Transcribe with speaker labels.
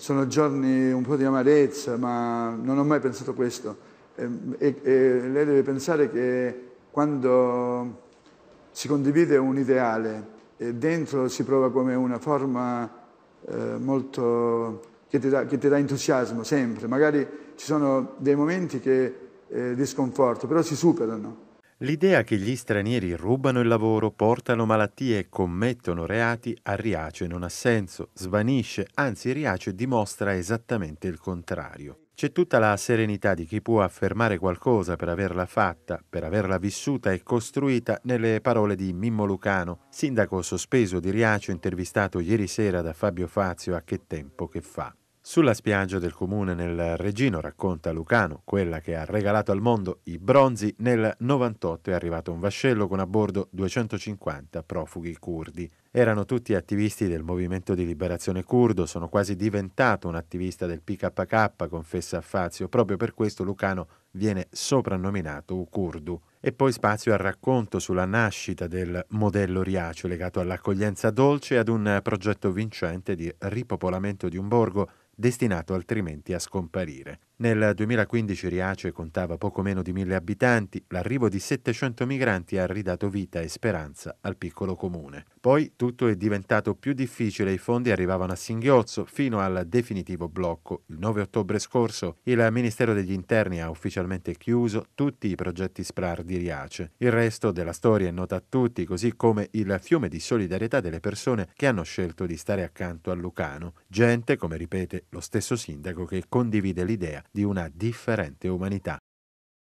Speaker 1: sono giorni un po' di amarezza, ma non ho mai pensato questo. E, ehm, e, e lei deve pensare che quando si condivide un ideale, e eh, dentro si prova come una forma eh, molto, che, ti dà, che ti dà entusiasmo sempre. Magari ci sono dei momenti che, eh, di sconforto, però si superano.
Speaker 2: L'idea che gli stranieri rubano il lavoro, portano malattie e commettono reati a Riace non ha senso, svanisce, anzi Riace dimostra esattamente il contrario. C'è tutta la serenità di chi può affermare qualcosa per averla fatta, per averla vissuta e costruita nelle parole di Mimmo Lucano, sindaco sospeso di Riace intervistato ieri sera da Fabio Fazio a Che Tempo che fa. Sulla spiaggia del comune nel Regino, racconta Lucano, quella che ha regalato al mondo i bronzi, nel 98 è arrivato un vascello con a bordo 250 profughi curdi. Erano tutti attivisti del movimento di liberazione curdo, sono quasi diventato un attivista del PKK, confessa Fazio, proprio per questo Lucano viene soprannominato Kurdu. E poi spazio al racconto sulla nascita del modello Riace legato all'accoglienza dolce e ad un progetto vincente di ripopolamento di un borgo destinato altrimenti a scomparire. Nel 2015 Riace contava poco meno di mille abitanti, l'arrivo di 700 migranti ha ridato vita e speranza al piccolo comune. Poi tutto è diventato più difficile, i fondi arrivavano a singhiozzo fino al definitivo blocco. Il 9 ottobre scorso il Ministero degli Interni ha ufficialmente chiuso tutti i progetti SPRAR di Riace. Il resto della storia è nota a tutti, così come il fiume di solidarietà delle persone che hanno scelto di stare accanto a Lucano. Gente, come ripete lo stesso sindaco, che condivide l'idea di una differente umanità.